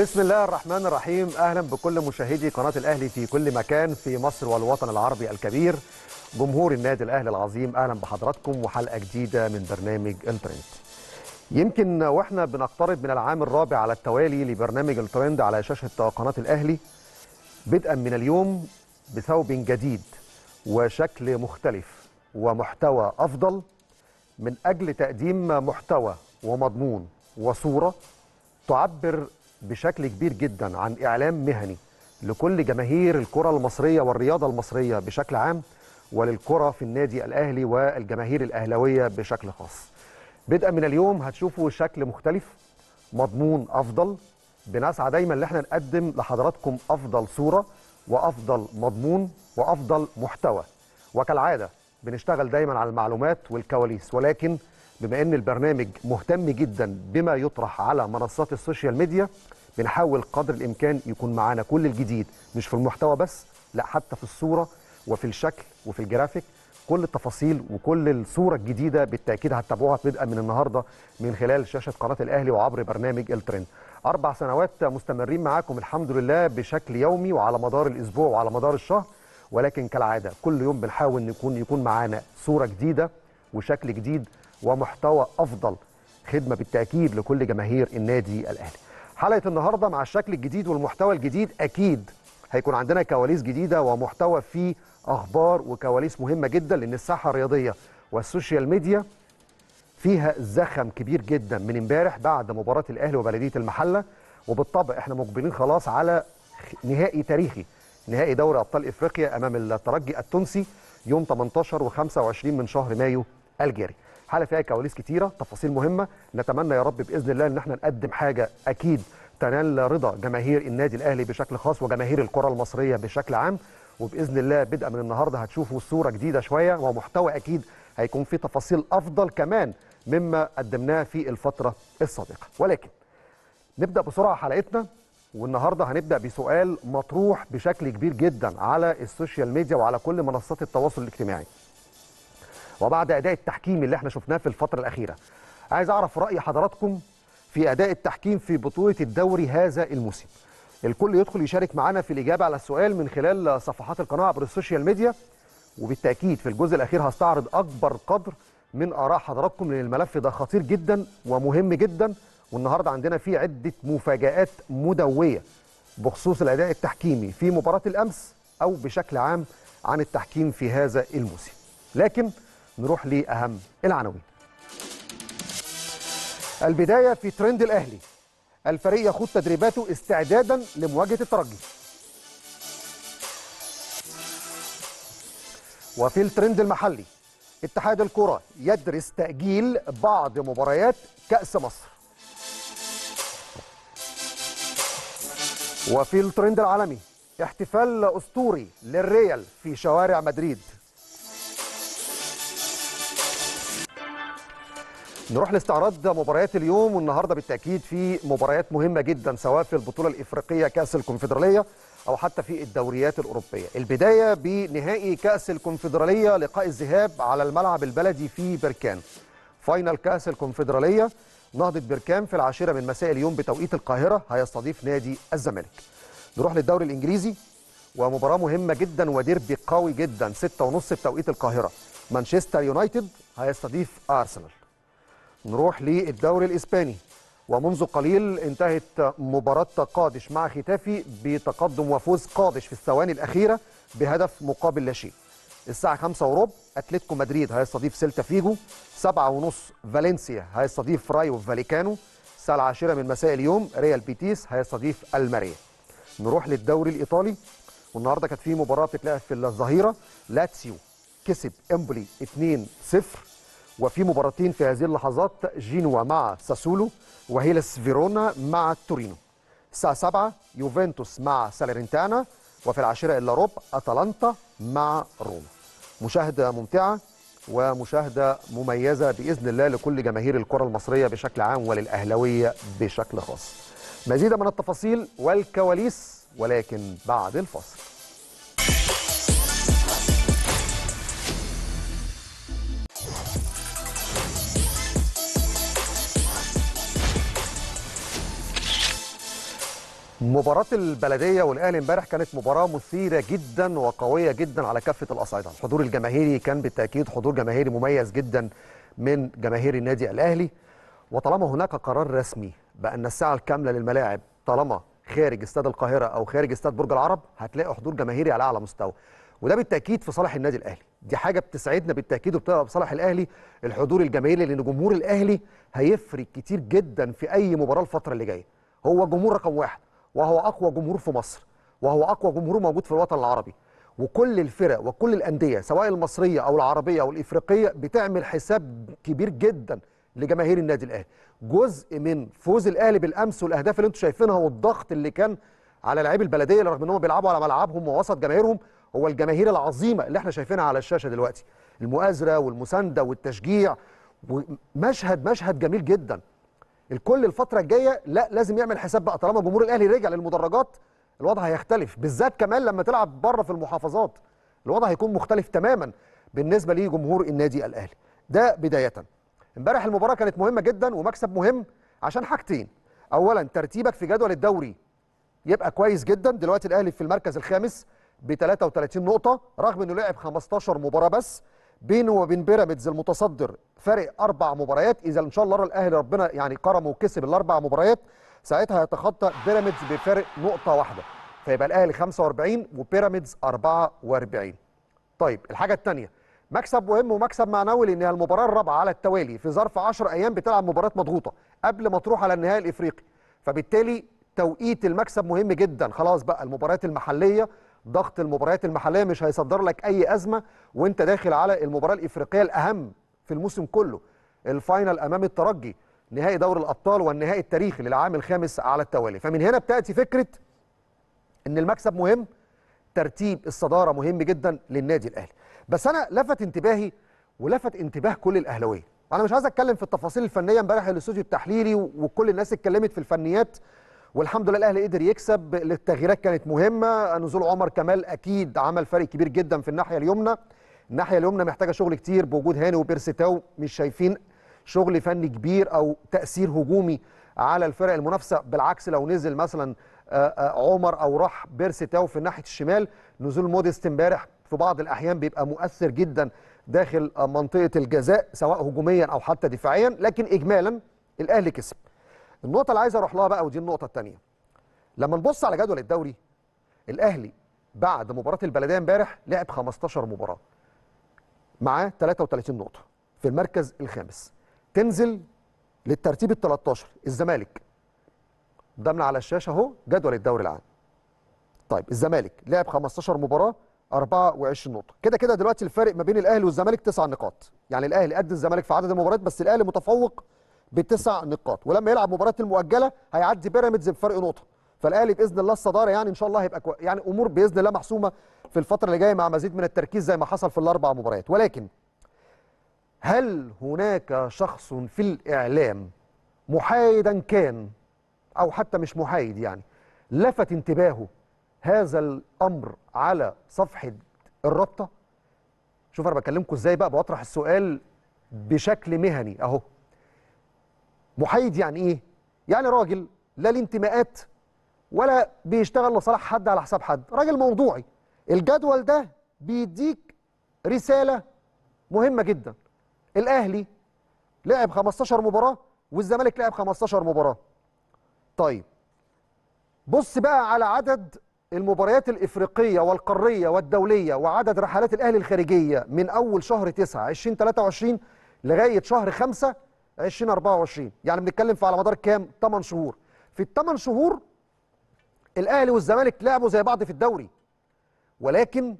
بسم الله الرحمن الرحيم اهلا بكل مشاهدي قناه الاهلي في كل مكان في مصر والوطن العربي الكبير جمهور النادي الاهلي العظيم اهلا بحضراتكم وحلقه جديده من برنامج الترند يمكن واحنا بنقترب من العام الرابع على التوالي لبرنامج الترند على شاشه قناه الاهلي بدءا من اليوم بثوب جديد وشكل مختلف ومحتوى افضل من اجل تقديم محتوى ومضمون وصوره تعبر بشكل كبير جدا عن إعلام مهني لكل جماهير الكرة المصرية والرياضة المصرية بشكل عام وللكرة في النادي الأهلي والجماهير الأهلوية بشكل خاص بدءا من اليوم هتشوفوا شكل مختلف مضمون أفضل بنسعى دايما ان احنا نقدم لحضراتكم أفضل صورة وأفضل مضمون وأفضل محتوى وكالعادة بنشتغل دايما على المعلومات والكواليس ولكن بما ان البرنامج مهتم جدا بما يطرح على منصات السوشيال ميديا بنحاول قدر الامكان يكون معانا كل الجديد مش في المحتوى بس لا حتى في الصوره وفي الشكل وفي الجرافيك كل التفاصيل وكل الصوره الجديده بالتاكيد هتتابعوها بدءا من النهارده من خلال شاشه قناه الاهلي وعبر برنامج الترند اربع سنوات مستمرين معاكم الحمد لله بشكل يومي وعلى مدار الاسبوع وعلى مدار الشهر ولكن كالعاده كل يوم بنحاول نكون يكون معانا صوره جديده وشكل جديد ومحتوى افضل خدمه بالتاكيد لكل جماهير النادي الاهلي. حلقه النهارده مع الشكل الجديد والمحتوى الجديد اكيد هيكون عندنا كواليس جديده ومحتوى فيه اخبار وكواليس مهمه جدا لان الساحه الرياضيه والسوشيال ميديا فيها زخم كبير جدا من امبارح بعد مباراه الاهلي وبلديه المحله وبالطبع احنا مقبلين خلاص على نهائي تاريخي نهائي دوري ابطال افريقيا امام الترجي التونسي يوم 18 و25 من شهر مايو الجاري حاله فيها كواليس كتيره تفاصيل مهمه نتمنى يا رب باذن الله ان احنا نقدم حاجه اكيد تنال رضا جماهير النادي الاهلي بشكل خاص وجماهير الكره المصريه بشكل عام وباذن الله بدءا من النهارده هتشوفوا صوره جديده شويه ومحتوى اكيد هيكون فيه تفاصيل افضل كمان مما قدمناه في الفتره السابقه ولكن نبدا بسرعه حلقتنا والنهارده هنبدا بسؤال مطروح بشكل كبير جدا على السوشيال ميديا وعلى كل منصات التواصل الاجتماعي وبعد اداء التحكيم اللي احنا شفناه في الفتره الاخيره عايز اعرف راي حضراتكم في اداء التحكيم في بطوله الدوري هذا الموسم الكل يدخل يشارك معنا في الاجابه على السؤال من خلال صفحات القناه عبر السوشيال ميديا وبالتاكيد في الجزء الاخير هستعرض اكبر قدر من اراء حضراتكم لان الملف ده خطير جدا ومهم جدا والنهارده عندنا فيه عده مفاجات مدويه بخصوص الاداء التحكيمي في مباراه الامس او بشكل عام عن التحكيم في هذا الموسم لكن نروح لأهم العناوين البداية في ترند الأهلي الفريق يخوض تدريباته استعدادا لمواجهة الترجي وفي الترند المحلي اتحاد الكرة يدرس تأجيل بعض مباريات كأس مصر وفي الترند العالمي احتفال أسطوري للريال في شوارع مدريد نروح لاستعراض مباريات اليوم والنهارده بالتاكيد في مباريات مهمه جدا سواء في البطوله الافريقيه كاس الكونفدراليه او حتى في الدوريات الاوروبيه البدايه بنهائي كاس الكونفدراليه لقاء الذهاب على الملعب البلدي في بركان فاينل كاس الكونفدراليه نهضه بركان في العاشره من مساء اليوم بتوقيت القاهره هيستضيف نادي الزمالك نروح للدوري الانجليزي ومباراه مهمه جدا وديربي قوي جدا 6:30 بتوقيت القاهره مانشستر يونايتد هيستضيف ارسنال نروح للدوري الإسباني ومنذ قليل انتهت مباراة قادش مع ختافي بتقدم وفوز قادش في الثواني الأخيرة بهدف مقابل لا شيء الساعة 5 وربع أتلتيكو مدريد هيستضيف سيلتا فيجو 7 ونص فالنسيا هيستضيف رايو فاليكانو الساعة 10 من مساء اليوم ريال بيتيس هيستضيف الماريا نروح للدوري الإيطالي والنهارده كانت في مباراة بتتلعب في الظهيرة لاتسيو كسب امبولي 2-0 وفي مباراتين في هذه اللحظات جينوا مع ساسولو وهيلس فيرونا مع تورينو الساعة 7 يوفنتوس مع ساليرنتانا وفي العاشرة إلا روب أتلانتا مع روما مشاهدة ممتعة ومشاهدة مميزة بإذن الله لكل جماهير الكرة المصرية بشكل عام وللأهلوية بشكل خاص مزيد من التفاصيل والكواليس ولكن بعد الفصل مباراة البلدية والأهلي امبارح كانت مباراة مثيرة جدا وقوية جدا على كافة الأصعدة، الحضور الجماهيري كان بالتأكيد حضور جماهيري مميز جدا من جماهير النادي الأهلي وطالما هناك قرار رسمي بأن الساعة الكاملة للملاعب طالما خارج استاد القاهرة أو خارج استاد برج العرب هتلاقي حضور جماهيري على أعلى مستوى وده بالتأكيد في صالح النادي الأهلي، دي حاجة بتسعدنا بالتأكيد وبتبقى في صالح الأهلي الحضور الجماهيري لأن جمهور الأهلي هيفرق كتير جدا في أي مباراة الفترة اللي جاية، هو جمهور رقم واحد وهو اقوى جمهور في مصر وهو اقوى جمهور موجود في الوطن العربي وكل الفرق وكل الانديه سواء المصريه او العربيه او الافريقيه بتعمل حساب كبير جدا لجماهير النادي الاهلي جزء من فوز الاهلي بالامس والاهداف اللي انتم شايفينها والضغط اللي كان على لعيب البلديه رغم ان هم بيلعبوا على ملعبهم ووسط جماهيرهم هو الجماهير العظيمه اللي احنا شايفينها على الشاشه دلوقتي المؤازره والمسانده والتشجيع ومشهد مشهد جميل جدا الكل الفتره الجايه لا لازم يعمل حساب بقى طالما جمهور الاهلي رجع للمدرجات الوضع هيختلف بالذات كمان لما تلعب بره في المحافظات الوضع هيكون مختلف تماما بالنسبه لجمهور النادي الاهلي ده بدايه امبارح المباراه كانت مهمه جدا ومكسب مهم عشان حاجتين اولا ترتيبك في جدول الدوري يبقى كويس جدا دلوقتي الاهلي في المركز الخامس ب 33 نقطه رغم انه لعب 15 مباراه بس بينه وبين بيراميدز المتصدر فارق اربع مباريات اذا ان شاء الله الاهلي ربنا يعني كرمه وكسب الاربع مباريات ساعتها هيتخطى بيراميدز بفارق نقطه واحده فيبقى الاهلي 45 وبيراميدز 44 طيب الحاجه الثانيه مكسب مهم ومكسب معنوي لانها المباراه الرابعه على التوالي في ظرف 10 ايام بتلعب مباراه مضغوطه قبل ما تروح على النهائي الافريقي فبالتالي توقيت المكسب مهم جدا خلاص بقى المباريات المحليه ضغط المباريات المحليه مش هيصدر لك اي ازمه وانت داخل على المباراه الافريقيه الاهم في الموسم كله الفاينل امام الترجي نهائي دوري الابطال والنهائي التاريخي للعام الخامس على التوالي فمن هنا بتاتي فكره ان المكسب مهم ترتيب الصداره مهم جدا للنادي الاهلي بس انا لفت انتباهي ولفت انتباه كل الاهلاويه انا مش عايز اتكلم في التفاصيل الفنيه امبارح الاستوديو التحليلي وكل الناس اتكلمت في الفنيات والحمد لله الاهلي قدر يكسب التغييرات كانت مهمه نزول عمر كمال اكيد عمل فرق كبير جدا في الناحيه اليمنى الناحيه اليمنى محتاجه شغل كتير بوجود هاني وبيرسيتاو مش شايفين شغل فني كبير او تاثير هجومي على الفرق المنافسه بالعكس لو نزل مثلا آه، آه، عمر او راح بيرسيتاو في ناحيه الشمال نزول موديست امبارح في بعض الاحيان بيبقى مؤثر جدا داخل آه، منطقه الجزاء سواء هجوميا او حتى دفاعيا لكن اجمالا الاهلي كسب النقطه اللي عايز اروح لها بقى ودي النقطه الثانيه لما نبص على جدول الدوري الاهلي بعد مباراه البلديه امبارح لعب 15 مباراه معاه 33 نقطه في المركز الخامس تنزل للترتيب ال 13 الزمالك قدامنا على الشاشه اهو جدول الدوري العام طيب الزمالك لعب 15 مباراه 24 نقطه كده كده دلوقتي الفارق ما بين الاهلي والزمالك تسع نقاط يعني الاهلي قد الزمالك في عدد المباريات بس الاهلي متفوق بتسع نقاط ولما يلعب مباراه المؤجله هيعدي بيراميدز بفرق نقطه فالاهلي باذن الله الصداره يعني ان شاء الله هيبقى يعني امور باذن الله محسومه في الفتره اللي جايه مع مزيد من التركيز زي ما حصل في الاربع مباريات ولكن هل هناك شخص في الاعلام محايدا كان او حتى مش محايد يعني لفت انتباهه هذا الامر على صفحه الرابطه شوف انا بكلمكم ازاي بقى بطرح السؤال بشكل مهني اهو محايد يعني ايه يعني راجل لا ليه انتماءات ولا بيشتغل لصالح حد على حساب حد راجل موضوعي الجدول ده بيديك رساله مهمه جدا الاهلي لعب 15 مباراه والزمالك لعب 15 مباراه طيب بص بقى على عدد المباريات الإفريقية والقارية والدولية وعدد رحلات الأهلي الخارجية من أول شهر 9 2023 لغاية شهر 5 2024 يعني بنتكلم في على مدار كام 8 شهور في الثمان شهور الاهلي والزمالك لعبوا زي بعض في الدوري ولكن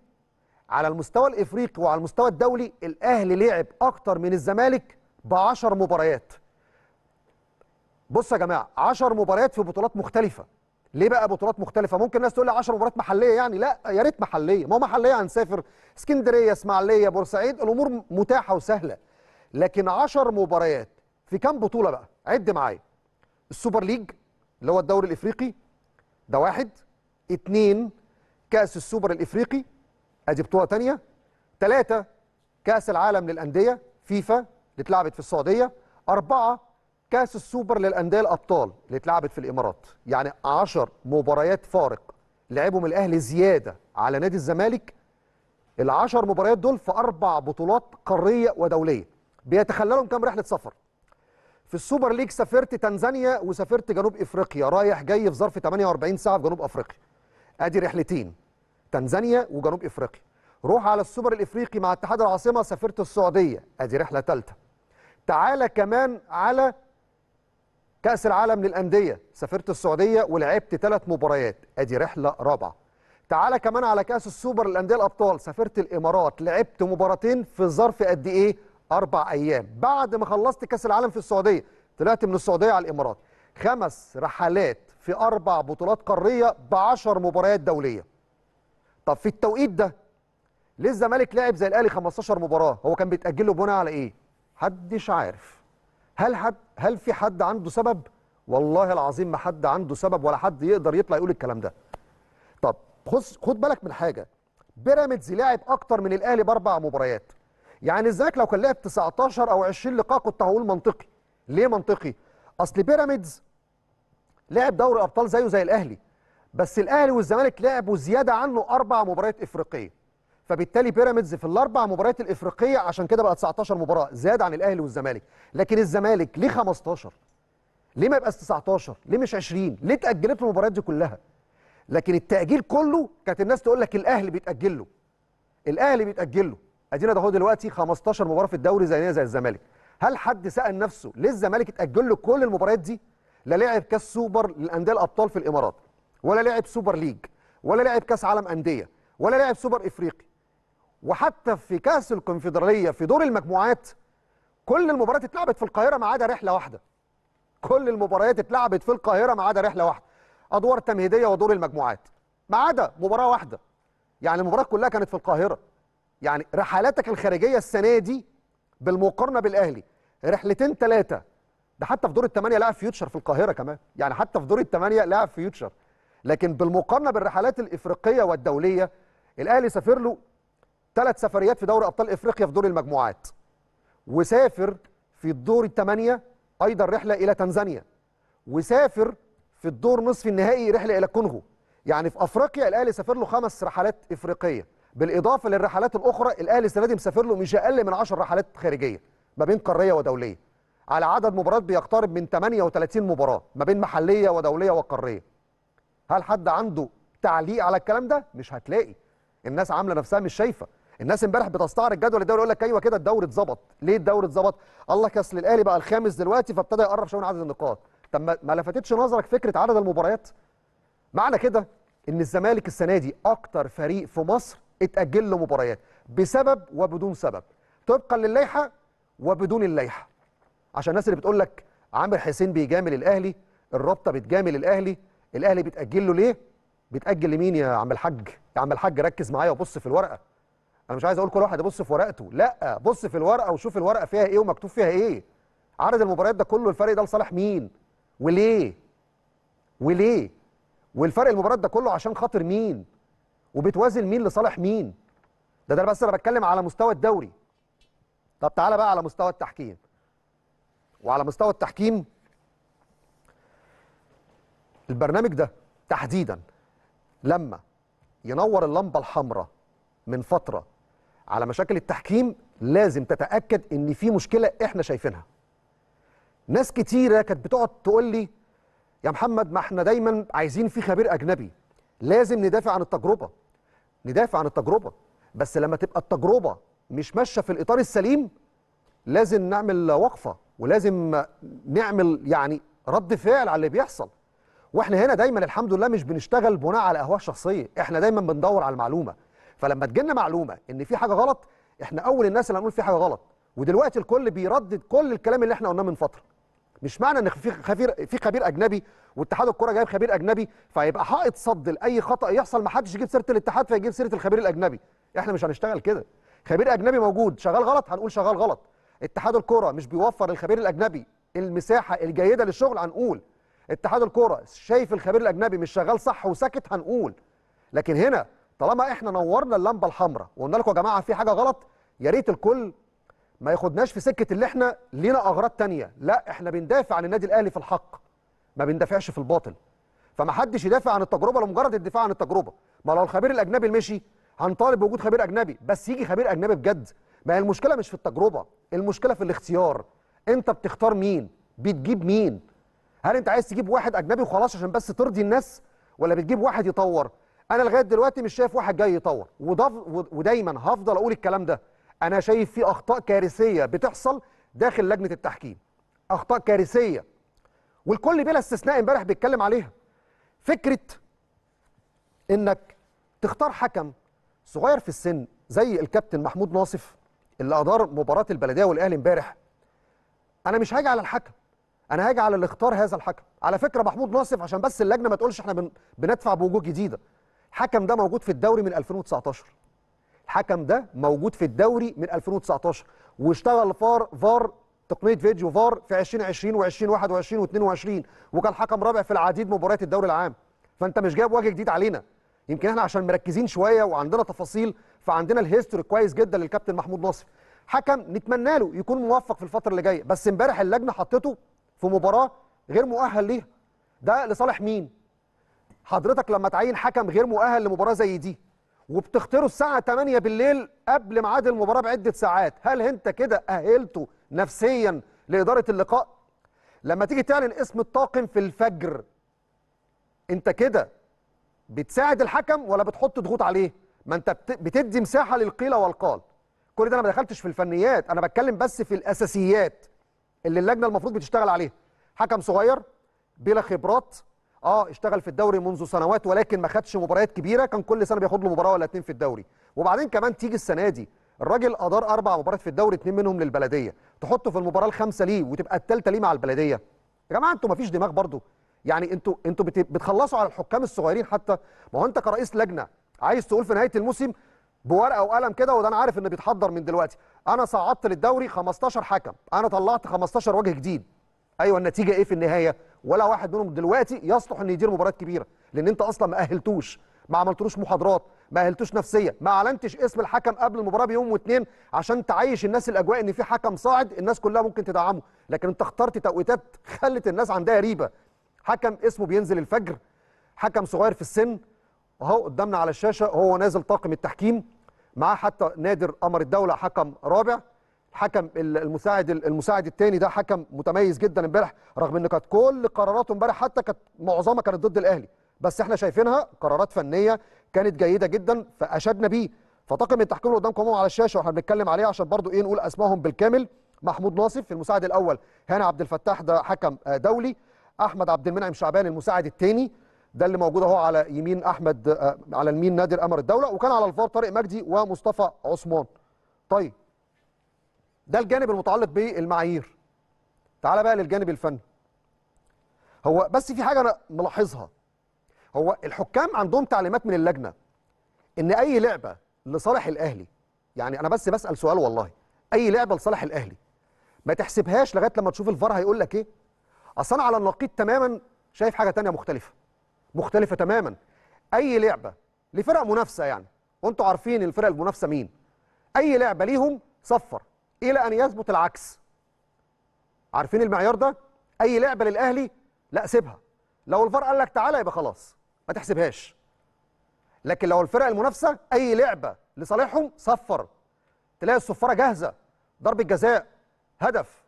على المستوى الافريقي وعلى المستوى الدولي الاهلي لعب اكتر من الزمالك ب 10 مباريات بصوا يا جماعه 10 مباريات في بطولات مختلفه ليه بقى بطولات مختلفه ممكن الناس تقول لي 10 مباريات محليه يعني لا يا ريت محليه ما هو محليه هنسافر اسكندريه اسماعيليه بورسعيد الامور متاحه وسهله لكن 10 مباريات في كام بطوله بقى عد معايا السوبر ليج اللي هو الدوري الافريقي ده واحد اتنين كاس السوبر الافريقي ادي بطوله تانية تلاتة كاس العالم للانديه فيفا اللي اتلعبت في السعوديه أربعة كاس السوبر للانديه الابطال اللي اتلعبت في الامارات يعني 10 مباريات فارق لعبهم الاهلي زياده على نادي الزمالك العشر مباريات دول في اربع بطولات قاريه ودوليه بيتخللهم كام رحله سفر في السوبر ليج سافرت تنزانيا وسافرت جنوب افريقيا رايح جاي في ظرف 48 ساعه في جنوب افريقيا ادي رحلتين تنزانيا وجنوب افريقيا روح على السوبر الافريقي مع اتحاد العاصمه سافرت السعوديه ادي رحله ثالثه تعالى كمان على كاس العالم للانديه سافرت السعوديه ولعبت ثلاث مباريات ادي رحله رابعه تعالى كمان على كاس السوبر للانديه الابطال سافرت الامارات لعبت مباراتين في ظرف قد ايه اربع ايام بعد ما خلصت كاس العالم في السعوديه طلعت من السعوديه على الامارات خمس رحلات في اربع بطولات قاريه بعشر مباريات دوليه طب في التوقيت ده ليه الزمالك لعب زي الاهلي 15 مباراه هو كان بيتاجل له بناء على ايه محدش عارف هل حد هل في حد عنده سبب والله العظيم ما حد عنده سبب ولا حد يقدر يطلع يقول الكلام ده طب خد خد بالك من حاجه بيراميدز لاعب اكتر من الاهلي باربع مباريات يعني الزمالك لو كان لعب 19 او 20 لقاء كنت هقول منطقي ليه منطقي اصل بيراميدز لعب دوري ابطال زيه زي الاهلي بس الاهلي والزمالك لعبوا زياده عنه اربع مباريات افريقيه فبالتالي بيراميدز في الاربع مباريات الافريقيه عشان كده بقى 19 مباراه زياده عن الاهلي والزمالك لكن الزمالك ليه 15 ليه ما يبقاش 19 ليه مش 20 ليه تاجلت له المباريات دي كلها لكن التاجيل كله كانت الناس تقول لك الاهلي بيتاجل له الاهلي بيتاجل له ادينا ده دلوقتي 15 مباراه في الدوري زينا زي الزمالك هل حد سال نفسه ليه الزمالك اتاجل له كل المباريات دي لا لعب كاس سوبر للانديه الابطال في الامارات ولا لعب سوبر ليج ولا لعب كاس عالم انديه ولا لعب سوبر افريقي وحتى في كاس الكونفدراليه في دور المجموعات كل المباريات اتلعبت في القاهره ما عدا رحله واحده كل المباريات اتلعبت في القاهره ما عدا رحله واحده ادوار تمهيديه ودور المجموعات ما عدا مباراه واحده يعني المباراه كلها كانت في القاهره يعني رحلاتك الخارجيه السنه دي بالمقارنه بالاهلي رحلتين ثلاثه ده حتى في دور الثمانيه لعب فيوتشر في القاهره كمان يعني حتى في دور الثمانيه لعب فيوتشر لكن بالمقارنه بالرحلات الافريقيه والدوليه الاهلي سافر له ثلاث سفريات في دوري ابطال افريقيا في دور المجموعات وسافر في الدور الثمانيه ايضا رحله الى تنزانيا وسافر في الدور نصف النهائي رحله الى الكونغو يعني في افريقيا الاهلي سافر له خمس رحلات افريقيه بالاضافه للرحلات الاخرى الاهلي السنه دي مسافر له مش اقل من 10 رحلات خارجيه ما بين قاريه ودوليه على عدد مباريات بيقترب من 38 مباراه ما بين محليه ودوليه وقاريه هل حد عنده تعليق على الكلام ده مش هتلاقي الناس عامله نفسها مش شايفه الناس امبارح بتستعرض جدول الدوري يقول لك ايوه كده الدوري اتظبط ليه الدوري اتظبط الله كسل الاهلي بقى الخامس دلوقتي فابتدى يقرب شويه من عدد النقاط طب ما لفتتش نظرك فكره عدد المباريات معنى كده ان الزمالك السنه دي اكتر فريق في مصر اتأجل له مباريات بسبب وبدون سبب طبقا للائحه وبدون اللائحه عشان الناس اللي بتقول لك عامر حسين بيجامل الاهلي الرابطه بتجامل الاهلي الاهلي بيتاجل له ليه بيتاجل لمين يا عم الحاج يا عم الحاج ركز معايا وبص في الورقه انا مش عايز اقول كل واحد يبص في ورقته لا بص في الورقه وشوف الورقه فيها ايه ومكتوب فيها ايه عدد المباريات ده كله الفرق ده لصالح مين وليه وليه والفرق المباريات ده كله عشان خاطر مين وبتوازن مين لصالح مين ده ده بس انا بتكلم على مستوى الدوري طب تعالى بقى على مستوى التحكيم وعلى مستوى التحكيم البرنامج ده تحديدا لما ينور اللمبه الحمراء من فتره على مشاكل التحكيم لازم تتاكد ان في مشكله احنا شايفينها ناس كتيره كانت بتقعد تقول لي يا محمد ما احنا دايما عايزين في خبير اجنبي لازم ندافع عن التجربه ندافع عن التجربه بس لما تبقى التجربه مش ماشيه في الاطار السليم لازم نعمل وقفه ولازم نعمل يعني رد فعل على اللي بيحصل واحنا هنا دايما الحمد لله مش بنشتغل بناء على اهواء شخصيه احنا دايما بندور على المعلومه فلما تجينا معلومه ان في حاجه غلط احنا اول الناس اللي هنقول في حاجه غلط ودلوقتي الكل بيردد كل الكلام اللي احنا قلناه من فتره مش معنى ان في خبير في خبير اجنبي واتحاد الكره جايب خبير اجنبي فيبقى حائط صد لاي خطا يحصل ما حدش يجيب سيره الاتحاد فيجيب سيره الخبير الاجنبي احنا مش هنشتغل كده خبير اجنبي موجود شغال غلط هنقول شغال غلط اتحاد الكره مش بيوفر الخبير الاجنبي المساحه الجيده للشغل هنقول اتحاد الكره شايف الخبير الاجنبي مش شغال صح وساكت هنقول لكن هنا طالما احنا نورنا اللمبه الحمراء وقلنا لكم يا جماعه في حاجه غلط يا ريت الكل ما ياخدناش في سكه اللي احنا لينا اغراض تانية لا احنا بندافع عن النادي الاهلي في الحق ما بندافعش في الباطل فما حدش يدافع عن التجربه لمجرد الدفاع عن التجربه ما لو الخبير الاجنبي مشي هنطالب بوجود خبير اجنبي بس يجي خبير اجنبي بجد ما هي المشكله مش في التجربه المشكله في الاختيار انت بتختار مين بتجيب مين هل انت عايز تجيب واحد اجنبي وخلاص عشان بس ترضي الناس ولا بتجيب واحد يطور انا لغايه دلوقتي مش شايف واحد جاي يطور ودايما هفضل اقول الكلام ده انا شايف في اخطاء كارثيه بتحصل داخل لجنه التحكيم اخطاء كارثيه والكل بلا استثناء امبارح بيتكلم عليها فكره انك تختار حكم صغير في السن زي الكابتن محمود ناصف اللي ادار مباراه البلديه والاهلي امبارح انا مش هاجي على الحكم انا هاجي على اللي اختار هذا الحكم على فكره محمود ناصف عشان بس اللجنه ما تقولش احنا بندفع بوجوه جديده الحكم ده موجود في الدوري من 2019 الحكم ده موجود في الدوري من 2019 واشتغل فار فار تقنيه فيديو فار في 2020 و2021 و22 وكان حكم رابع في العديد مباريات الدوري العام فانت مش جايب وجه جديد علينا يمكن احنا عشان مركزين شويه وعندنا تفاصيل فعندنا الهيستوري كويس جدا للكابتن محمود نصر حكم نتمنى له يكون موفق في الفتره اللي جايه بس امبارح اللجنه حطته في مباراه غير مؤهل ليها ده لصالح مين حضرتك لما تعين حكم غير مؤهل لمباراه زي دي وبتختاروا الساعة 8 بالليل قبل ميعاد المباراة بعدة ساعات هل انت كده أهلته نفسيا لإدارة اللقاء لما تيجي تعلن اسم الطاقم في الفجر انت كده بتساعد الحكم ولا بتحط ضغوط عليه ما انت بتدي مساحة للقيل والقال كل ده انا ما دخلتش في الفنيات انا بتكلم بس في الاساسيات اللي اللجنه المفروض بتشتغل عليها حكم صغير بلا خبرات اه اشتغل في الدوري منذ سنوات ولكن ما خدش مباريات كبيره كان كل سنه بياخد له مباراه ولا اتنين في الدوري وبعدين كمان تيجي السنه دي الراجل ادار اربع مباريات في الدوري اتنين منهم للبلديه تحطه في المباراه الخامسه ليه وتبقى الثالثه ليه مع البلديه يا جماعه انتوا ما فيش دماغ برضو يعني انتوا انتوا بتخلصوا على الحكام الصغيرين حتى ما هو انت كرئيس لجنه عايز تقول في نهايه الموسم بورقه وقلم كده وده انا عارف ان بيتحضر من دلوقتي انا صعدت للدوري 15 حكم انا طلعت 15 وجه جديد ايوه النتيجه ايه في النهايه ولا واحد منهم دلوقتي يصلح ان يدير مباراه كبيره لان انت اصلا ما اهلتوش ما عملتلوش محاضرات ما اهلتوش نفسيه ما اعلنتش اسم الحكم قبل المباراه بيوم واتنين عشان تعيش الناس الاجواء ان في حكم صاعد الناس كلها ممكن تدعمه لكن انت اخترت توقيتات خلت الناس عندها ريبه حكم اسمه بينزل الفجر حكم صغير في السن اهو قدامنا على الشاشه هو نازل طاقم التحكيم معاه حتى نادر قمر الدوله حكم رابع حكم المساعد المساعد الثاني ده حكم متميز جدا امبارح رغم ان كانت كل قراراته امبارح حتى كانت معظمها كانت ضد الاهلي بس احنا شايفينها قرارات فنيه كانت جيده جدا فاشدنا بيه فطاقم التحكيم اللي قدامكم على الشاشه واحنا بنتكلم عليه عشان برضو ايه نقول اسمائهم بالكامل محمود ناصف المساعد الاول هاني عبد الفتاح ده حكم آه، دولي احمد عبد المنعم شعبان المساعد الثاني ده اللي موجود اهو على يمين احمد آه، على اليمين نادر امر الدوله وكان على الفار طارق مجدي ومصطفى عثمان طيب ده الجانب المتعلق بالمعايير تعال بقى للجانب الفني هو بس في حاجه انا ملاحظها هو الحكام عندهم تعليمات من اللجنه ان اي لعبه لصالح الاهلي يعني انا بس بسال سؤال والله اي لعبه لصالح الاهلي ما تحسبهاش لغايه لما تشوف الفار هيقول لك ايه اصل انا على النقيض تماما شايف حاجه تانية مختلفه مختلفه تماما اي لعبه لفرق منافسه يعني وانتم عارفين الفرق المنافسه مين اي لعبه ليهم صفر الى ان يثبت العكس عارفين المعيار ده اي لعبه للاهلي لا سيبها لو الفار قال لك تعالى يبقى خلاص ما تحسبهاش لكن لو الفرق المنافسه اي لعبه لصالحهم صفر تلاقي الصفاره جاهزه ضربه جزاء هدف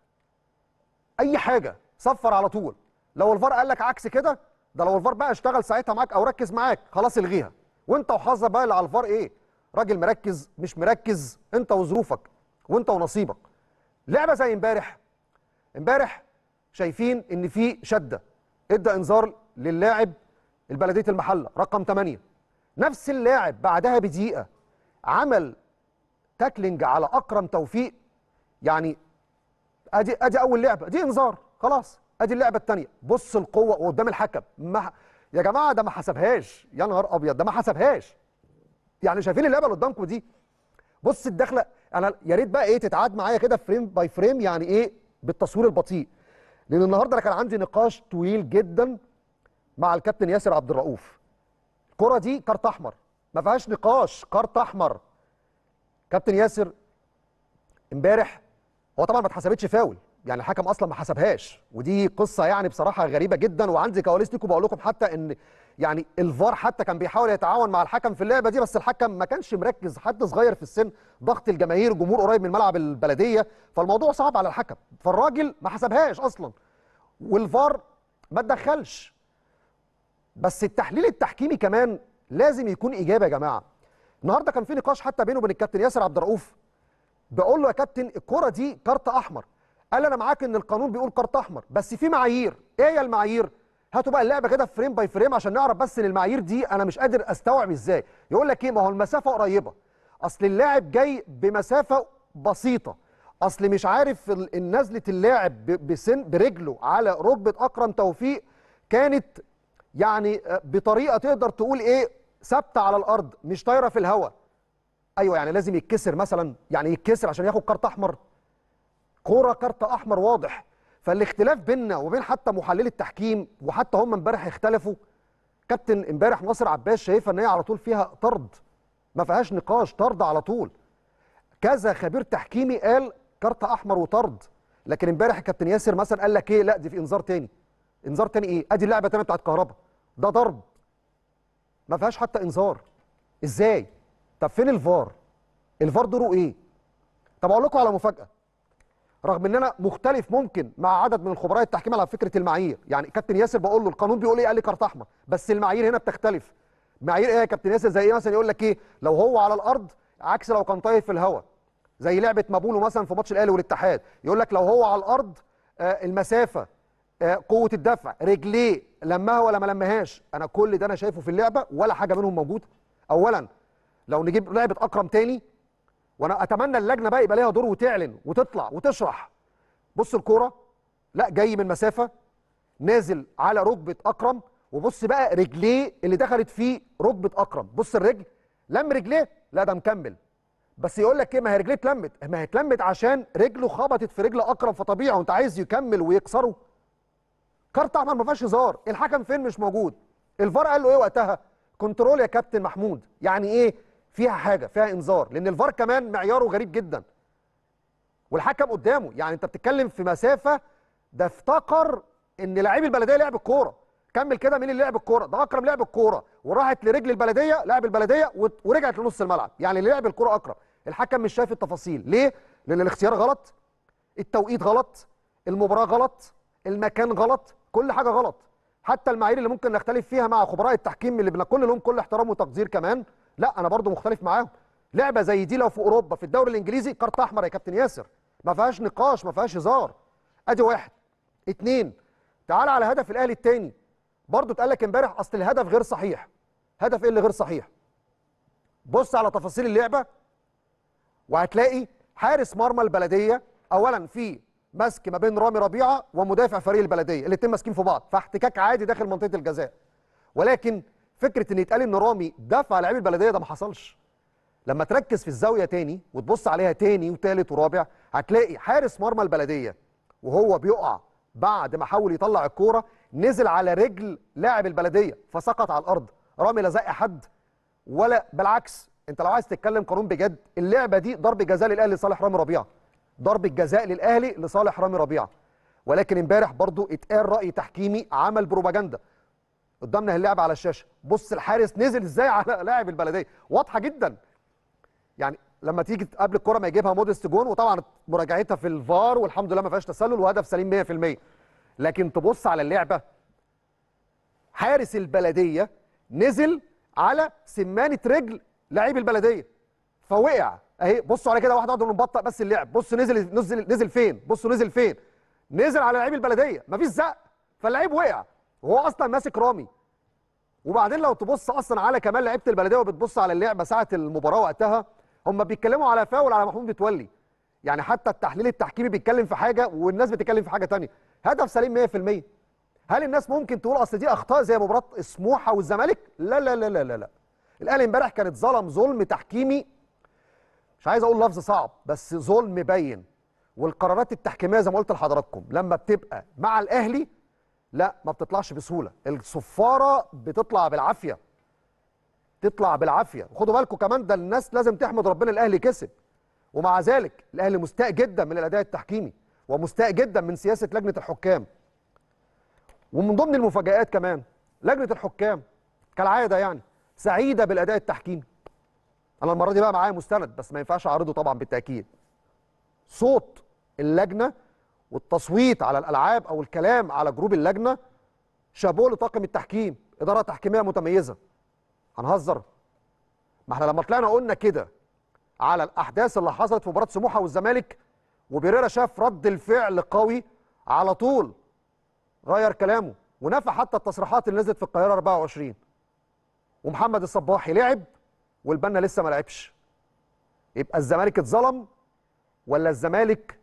اي حاجه صفر على طول لو الفار قال لك عكس كده ده لو الفار بقى اشتغل ساعتها معاك او ركز معاك خلاص الغيها وانت وحظك بقى اللي على الفار ايه راجل مركز مش مركز انت وظروفك وانت ونصيبك لعبه زي امبارح امبارح شايفين ان في شده ادى انذار للاعب البلديه المحله رقم 8 نفس اللاعب بعدها بدقيقه عمل تاكلنج على اكرم توفيق يعني ادي ادي اول لعبه دي انذار خلاص ادي اللعبه الثانيه بص القوه وقدام الحكم ما يا جماعه ده ما حسبهاش يا نهار ابيض ده ما حسبهاش يعني شايفين اللعبه اللي قدامكم دي بص الدخله انا يا ريت بقى ايه تتعاد معايا كده فريم باي فريم يعني ايه بالتصوير البطيء لان النهارده انا كان عندي نقاش طويل جدا مع الكابتن ياسر عبد الرؤوف الكره دي كارت احمر ما فيهاش نقاش كارت احمر كابتن ياسر امبارح هو طبعا ما اتحسبتش فاول يعني الحكم اصلا ما حسبهاش ودي قصه يعني بصراحه غريبه جدا وعندي كواليس ليكم بقول لكم حتى ان يعني الفار حتى كان بيحاول يتعاون مع الحكم في اللعبه دي بس الحكم ما كانش مركز حد صغير في السن ضغط الجماهير جمهور قريب من ملعب البلديه فالموضوع صعب على الحكم فالراجل ما حسبهاش اصلا والفار ما تدخلش بس التحليل التحكيمي كمان لازم يكون ايجابي يا جماعه النهارده كان في نقاش حتى بينه وبين الكابتن ياسر عبد الرؤوف بقول له يا كابتن الكره دي كارت احمر قال انا معاك ان القانون بيقول كارت احمر بس في معايير ايه هي المعايير هاتوا بقى اللعبه كده فريم باي فريم عشان نعرف بس ان المعايير دي انا مش قادر استوعب ازاي يقول لك ايه ما هو المسافه قريبه اصل اللاعب جاي بمسافه بسيطه اصل مش عارف نزله اللاعب بسن برجله على ركبه اكرم توفيق كانت يعني آه، بطريقه تقدر تقول ايه ثابته على الارض مش طايره في الهواء ايوه يعني لازم يتكسر مثلا يعني يتكسر عشان ياخد كارت احمر كوره كارت احمر واضح فالاختلاف بيننا وبين حتى محللي التحكيم وحتى هم امبارح اختلفوا كابتن امبارح ناصر عباس شايفه ان هي على طول فيها طرد ما فيهاش نقاش طرد على طول كذا خبير تحكيمي قال كارت احمر وطرد لكن امبارح الكابتن ياسر مثلا قال لك ايه لا دي في انذار تاني انذار تاني ايه ادي اللعبه تانية بتاعت كهربا ده ضرب ما فيهاش حتى انذار ازاي طب فين الفار الفار دوره ايه طب اقول لكم على مفاجاه رغم ان انا مختلف ممكن مع عدد من الخبراء التحكيم على فكره المعايير يعني كابتن ياسر بقول له القانون بيقول ايه قال لي كارت احمر بس المعايير هنا بتختلف معايير ايه يا كابتن ياسر زي ايه مثلا يقول لك ايه لو هو على الارض عكس لو كان طاير في الهواء زي لعبه مابولو مثلا في ماتش الاهلي والاتحاد يقول لك لو هو على الارض آه المسافه آه قوه الدفع رجليه لمها ولا ما لمهاش انا كل ده انا شايفه في اللعبه ولا حاجه منهم موجوده اولا لو نجيب لعبه اكرم تاني وانا اتمنى اللجنه بقى يبقى ليها دور وتعلن وتطلع وتشرح بص الكوره لا جاي من مسافه نازل على ركبه اكرم وبص بقى رجليه اللي دخلت فيه ركبه اكرم بص الرجل لم رجليه لا ده مكمل بس يقول لك ايه ما هي رجليه اتلمت ما هي اتلمت عشان رجله خبطت في رجل اكرم فطبيعي وانت عايز يكمل ويكسره كارت احمر ما فيهاش هزار الحكم فين مش موجود الفار قال له ايه وقتها كنترول يا كابتن محمود يعني ايه فيها حاجه فيها انذار لان الفار كمان معياره غريب جدا والحكم قدامه يعني انت بتتكلم في مسافه ده افتقر ان لعيب البلديه لعب الكوره كمل كده مين اللي لعب الكوره ده اكرم لعب الكوره وراحت لرجل البلديه لعب البلديه ورجعت لنص الملعب يعني اللي لعب الكوره اكرم الحكم مش شايف التفاصيل ليه لان الاختيار غلط التوقيت غلط المباراه غلط المكان غلط كل حاجه غلط حتى المعايير اللي ممكن نختلف فيها مع خبراء التحكيم اللي بنقول لهم كل احترام وتقدير كمان لا انا برضو مختلف معاهم لعبه زي دي لو في اوروبا في الدوري الانجليزي كارت احمر يا كابتن ياسر ما فيهاش نقاش ما فيهاش هزار ادي واحد اتنين تعال على هدف الاهلي التاني برضه اتقال لك امبارح اصل الهدف غير صحيح هدف ايه اللي غير صحيح بص على تفاصيل اللعبه وهتلاقي حارس مرمى البلديه اولا في مسك ما بين رامي ربيعه ومدافع فريق البلديه الاثنين ماسكين في بعض فاحتكاك عادي داخل منطقه الجزاء ولكن فكره ان يتقال ان رامي دفع لعيب البلديه ده ما حصلش لما تركز في الزاويه تاني وتبص عليها تاني وتالت ورابع هتلاقي حارس مرمى البلديه وهو بيقع بعد ما حاول يطلع الكوره نزل على رجل لاعب البلديه فسقط على الارض رامي لا زق حد ولا بالعكس انت لو عايز تتكلم قانون بجد اللعبه دي ضربه جزاء للاهلي لصالح رامي ربيعه ضربه جزاء للاهلي لصالح رامي ربيعه ولكن امبارح برضو اتقال راي تحكيمي عمل بروباجندا قدامنا اللعب على الشاشه بص الحارس نزل ازاي على لاعب البلديه واضحه جدا يعني لما تيجي قبل الكره ما يجيبها موديست جون وطبعا مراجعتها في الفار والحمد لله ما فيهاش تسلل وهدف سليم 100% لكن تبص على اللعبه حارس البلديه نزل على سمانه رجل لعيب البلديه فوقع اهي بصوا على كده واحد واحد نبطئ بس اللعب بص نزل نزل نزل فين بصوا نزل فين نزل على لعيب البلديه مفيش زق فاللعيب وقع وهو اصلا ماسك رامي وبعدين لو تبص اصلا على كمان لعيبه البلديه وبتبص على اللعبه ساعه المباراه وقتها هم بيتكلموا على فاول على محمود متولي يعني حتى التحليل التحكيمي بيتكلم في حاجه والناس بتتكلم في حاجه ثانيه هدف سليم 100% هل الناس ممكن تقول اصل دي اخطاء زي مباراه سموحه والزمالك لا لا لا لا لا, لا. الاهلي امبارح كانت ظلم ظلم تحكيمي مش عايز اقول لفظ صعب بس ظلم باين والقرارات التحكيميه زي ما قلت لحضراتكم لما بتبقى مع الاهلي لا ما بتطلعش بسهوله الصفاره بتطلع بالعافيه تطلع بالعافيه خدوا بالكم كمان ده الناس لازم تحمد ربنا الاهلي كسب ومع ذلك الاهلي مستاء جدا من الاداء التحكيمي ومستاء جدا من سياسه لجنه الحكام ومن ضمن المفاجات كمان لجنه الحكام كالعاده يعني سعيده بالاداء التحكيمي انا المره دي بقى معايا مستند بس ما ينفعش اعرضه طبعا بالتاكيد صوت اللجنه والتصويت على الالعاب او الكلام على جروب اللجنه شابوه لطاقم التحكيم اداره تحكيميه متميزه هنهزر ما احنا لما طلعنا قلنا كده على الاحداث اللي حصلت في مباراه سموحه والزمالك وبيريرا شاف رد الفعل قوي على طول غير كلامه ونفى حتى التصريحات اللي نزلت في القاهره 24 ومحمد الصباحي لعب والبنا لسه ما لعبش يبقى الزمالك اتظلم ولا الزمالك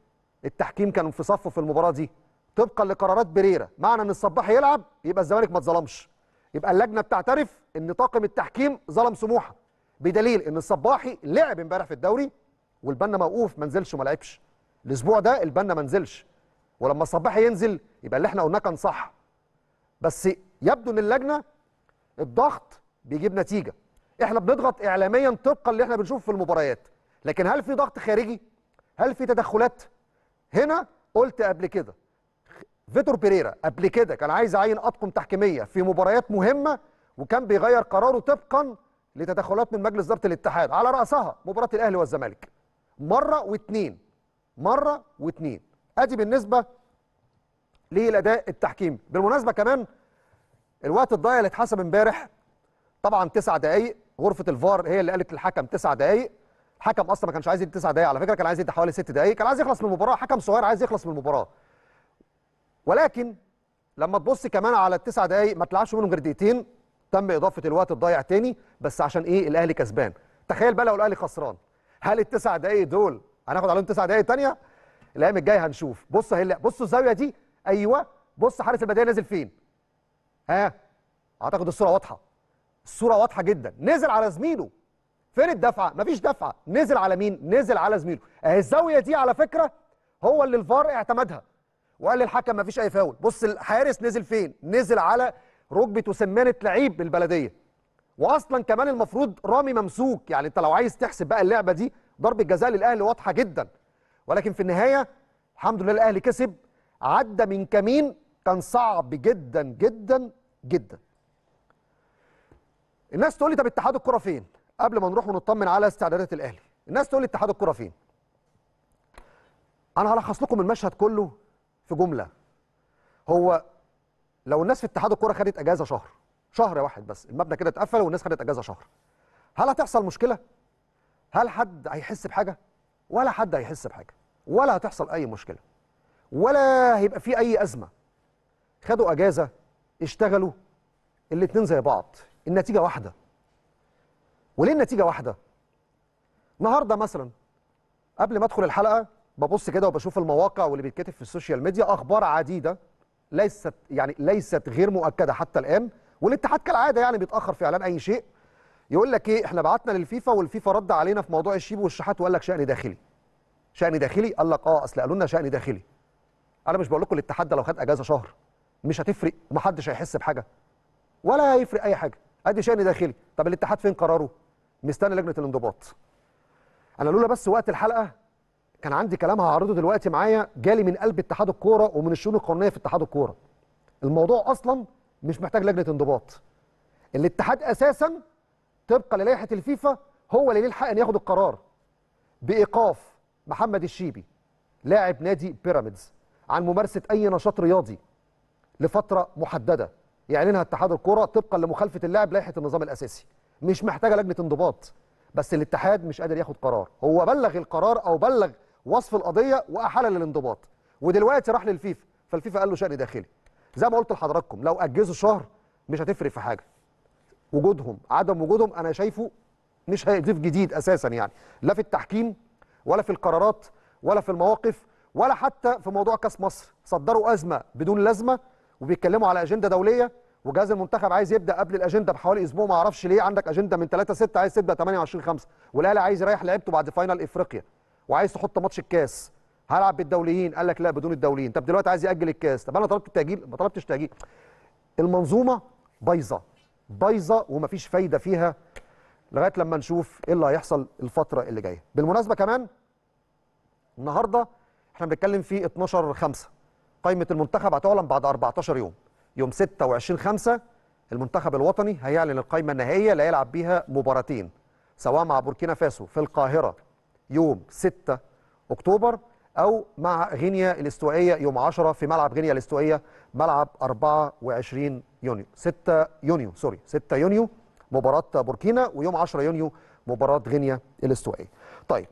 التحكيم كان في صفه في المباراه دي طبقا لقرارات بريره معنى ان الصباح يلعب يبقى الزمالك ما اتظلمش يبقى اللجنه بتعترف ان طاقم التحكيم ظلم سموحه بدليل ان الصباحي لعب امبارح في الدوري والبنا موقوف ما نزلش وما لعبش الاسبوع ده البنا ما نزلش ولما الصباحي ينزل يبقى اللي احنا قلناه كان صح بس يبدو ان اللجنه الضغط بيجيب نتيجه احنا بنضغط اعلاميا طبقا اللي احنا بنشوفه في المباريات لكن هل في ضغط خارجي هل في تدخلات هنا قلت قبل كده فيتور بيريرا قبل كده كان عايز يعين اطقم تحكيميه في مباريات مهمه وكان بيغير قراره طبقا لتدخلات من مجلس اداره الاتحاد على راسها مباراه الاهلي والزمالك مره واثنين مره واثنين ادي بالنسبه للاداء التحكيمي بالمناسبه كمان الوقت الضايع اللي اتحسب امبارح طبعا تسع دقائق غرفه الفار هي اللي قالت للحكم تسع دقائق حكم اصلا ما كانش عايز يدي 9 دقائق على فكره كان عايز يدي حوالي 6 دقائق كان عايز يخلص من المباراه حكم صغير عايز يخلص من المباراه ولكن لما تبص كمان على التسع دقائق ما طلعش منهم غير دقيقتين تم اضافه الوقت الضايع تاني بس عشان ايه الاهلي كسبان تخيل بقى لو الاهلي خسران هل التسع دقائق دول هناخد عليهم تسع دقائق تانية الايام الجايه هنشوف بص اهي بص الزاويه دي ايوه بص حارس البدايه نازل فين ها اعتقد الصوره واضحه الصوره واضحه جدا نزل على زميله فين الدفعه مفيش دفعه نزل على مين نزل على زميله اهي الزاويه دي على فكره هو اللي الفار اعتمدها وقال للحكم مفيش اي فاول بص الحارس نزل فين نزل على ركبه وسمانه لعيب البلديه واصلا كمان المفروض رامي ممسوك يعني انت لو عايز تحسب بقى اللعبه دي ضربه جزاء للاهلي واضحه جدا ولكن في النهايه الحمد لله الاهلي كسب عدى من كمين كان صعب جدا جدا جدا الناس تقول لي طب اتحاد الكره فين قبل ما نروح ونطمن على استعدادات الاهلي الناس تقول لي اتحاد الكره فين انا هلخص لكم المشهد كله في جمله هو لو الناس في اتحاد الكره خدت اجازه شهر شهر واحد بس المبنى كده اتقفل والناس خدت اجازه شهر هل هتحصل مشكله هل حد هيحس بحاجه ولا حد هيحس بحاجه ولا هتحصل اي مشكله ولا هيبقى في اي ازمه خدوا اجازه اشتغلوا الاثنين زي بعض النتيجه واحده وليه النتيجه واحده النهارده مثلا قبل ما ادخل الحلقه ببص كده وبشوف المواقع واللي بيتكتب في السوشيال ميديا اخبار عديده ليست يعني ليست غير مؤكده حتى الان والاتحاد كالعاده يعني بيتاخر في اعلان اي شيء يقول لك ايه احنا بعتنا للفيفا والفيفا رد علينا في موضوع الشيب والشحات وقال لك شان داخلي شان داخلي قال لك اه اصل قالوا لنا شان داخلي انا مش بقول لكم الاتحاد ده لو خد اجازه شهر مش هتفرق ومحدش هيحس بحاجه ولا هيفرق اي حاجه ادي شان داخلي طب الاتحاد فين قراره مستني لجنه الانضباط انا لولا بس وقت الحلقه كان عندي كلام هعرضه دلوقتي معايا جالي من قلب اتحاد الكوره ومن الشؤون القانونيه في اتحاد الكوره الموضوع اصلا مش محتاج لجنه انضباط الاتحاد اساسا طبقا للائحه الفيفا هو اللي ليه الحق ان ياخد القرار بايقاف محمد الشيبي لاعب نادي بيراميدز عن ممارسه اي نشاط رياضي لفتره محدده يعلنها اتحاد الكوره طبقا لمخالفه اللاعب لائحه النظام الاساسي مش محتاجه لجنه انضباط بس الاتحاد مش قادر ياخد قرار هو بلغ القرار او بلغ وصف القضيه واحال للانضباط ودلوقتي راح للفيفا فالفيفا قال له شان داخلي زي ما قلت لحضراتكم لو اجزوا شهر مش هتفرق في حاجه وجودهم عدم وجودهم انا شايفه مش هيضيف جديد اساسا يعني لا في التحكيم ولا في القرارات ولا في المواقف ولا حتى في موضوع كاس مصر صدروا ازمه بدون لازمه وبيتكلموا على اجنده دوليه وجهاز المنتخب عايز يبدا قبل الاجنده بحوالي اسبوع ما اعرفش ليه عندك اجنده من 3 6 عايز تبدا 28 5 والاهلي عايز يريح لعيبته بعد فاينل افريقيا وعايز تحط ماتش الكاس هلعب بالدوليين قال لك لا بدون الدوليين طب دلوقتي عايز ياجل الكاس طب انا طلبت التاجيل ما طلبتش تاجيل المنظومه بايظه بايظه ومفيش فايده فيها لغايه لما نشوف ايه اللي هيحصل الفتره اللي جايه بالمناسبه كمان النهارده احنا بنتكلم في 12 5 قائمه المنتخب هتعلن بعد 14 يوم يوم 26 5 المنتخب الوطني هيعلن القائمة النهائية اللي هيلعب بيها مباراتين سواء مع بوركينا فاسو في القاهرة يوم 6 أكتوبر أو مع غينيا الاستوائية يوم 10 في ملعب غينيا الاستوائية ملعب 24 يونيو 6 يونيو سوري 6 يونيو مباراة بوركينا ويوم 10 يونيو مباراة غينيا الاستوائية طيب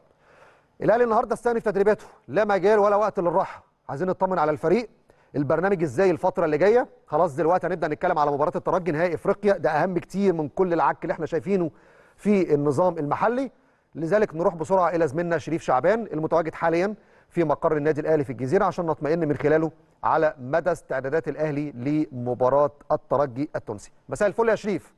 الأهلي النهاردة استأنف تدريباته لا مجال ولا وقت للراحة عايزين نطمن على الفريق البرنامج ازاي الفتره اللي جايه خلاص دلوقتي هنبدا نتكلم على مباراه الترجي نهائي افريقيا ده اهم كتير من كل العك اللي احنا شايفينه في النظام المحلي لذلك نروح بسرعه الى زميلنا شريف شعبان المتواجد حاليا في مقر النادي الاهلي في الجزيره عشان نطمئن من خلاله على مدى استعدادات الاهلي لمباراه الترجي التونسي مساء الفل يا شريف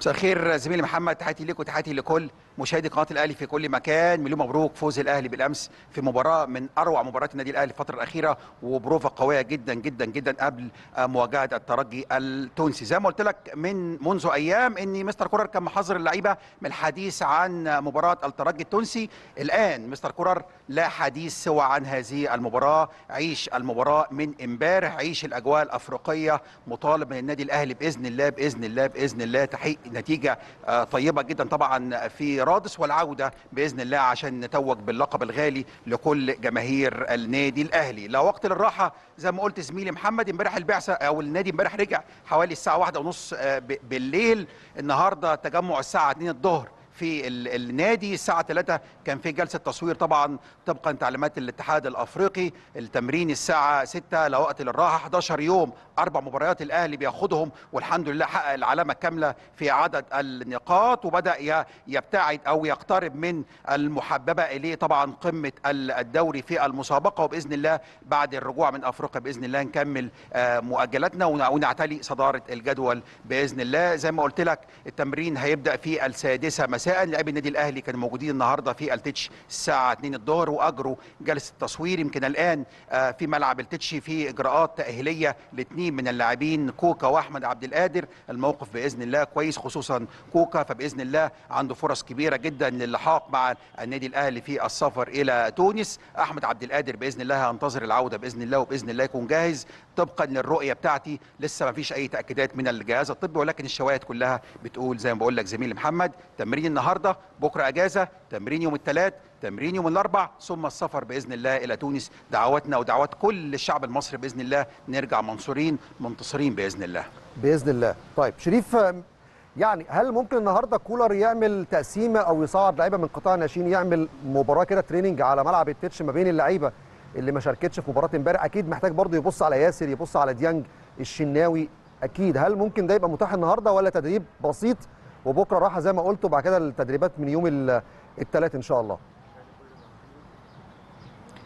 مساء الخير زميلي محمد تحياتي ليك وتحياتي لكل مشاهدي قناه الاهلي في كل مكان مليون مبروك فوز الاهلي بالامس في مباراه من اروع مباريات النادي الاهلي الفتره الاخيره وبروفه قويه جدا جدا جدا قبل مواجهه الترجي التونسي زي ما قلت لك من منذ ايام ان مستر كولر كان محظر اللعيبه من الحديث عن مباراه الترجي التونسي الان مستر كولر لا حديث سوى عن هذه المباراه عيش المباراه من امبارح عيش الاجواء الافريقيه مطالب من النادي الاهلي باذن الله باذن الله باذن الله تحقيق نتيجه آه، طيبه جدا طبعا في السيرادس والعوده باذن الله عشان نتوج باللقب الغالي لكل جماهير النادي الاهلي لا وقت للراحه زي ما قلت زميلي محمد امبارح البعثه او النادي امبارح رجع حوالي الساعه واحدة ونص آه، بالليل النهارده تجمع الساعه 2 الظهر في النادي الساعه 3 كان في جلسه تصوير طبعا طبقا تعليمات الاتحاد الافريقي التمرين الساعه 6 لوقت للراحه 11 يوم اربع مباريات الاهلي بياخدهم والحمد لله حقق العلامه الكامله في عدد النقاط وبدا يبتعد او يقترب من المحببه اليه طبعا قمه الدوري في المسابقه وباذن الله بعد الرجوع من افريقيا باذن الله نكمل آه، مؤجلاتنا ونعتلي صداره الجدول باذن الله زي ما قلت لك التمرين هيبدا في السادسه مساء مساء لاعبي النادي الاهلي كانوا موجودين النهارده في التتش الساعه 2 الظهر واجروا جلسه تصوير يمكن الان آه، في ملعب التتش في اجراءات تاهيليه لاثنين من اللاعبين كوكا واحمد عبد القادر الموقف باذن الله كويس خصوصا كوكا فباذن الله عنده فرص كبيره جدا للحاق مع النادي الاهلي في السفر الى تونس احمد عبد القادر باذن الله هينتظر العوده باذن الله وباذن الله يكون جاهز طبقا للرؤيه بتاعتي لسه ما فيش اي تاكيدات من الجهاز الطبي ولكن الشواهد كلها بتقول زي ما بقول لك زميلي محمد تمرين النهارده بكره اجازه تمرين يوم الثلاث تمرين يوم الاربع ثم السفر باذن الله الى تونس دعواتنا ودعوات كل الشعب المصري باذن الله نرجع منصورين منتصرين باذن الله باذن الله طيب شريف يعني هل ممكن النهارده كولر يعمل تقسيمه او يصعد لعيبه من قطاع الناشئين يعمل مباراه كده تريننج على ملعب التتش ما بين اللعيبه اللي ما شاركتش في مباراه امبارح اكيد محتاج برضه يبص على ياسر يبص على ديانج الشناوي اكيد هل ممكن ده يبقى متاح النهارده ولا تدريب بسيط وبكره راحه زي ما قلت وبعد كده التدريبات من يوم الثلاث ان شاء الله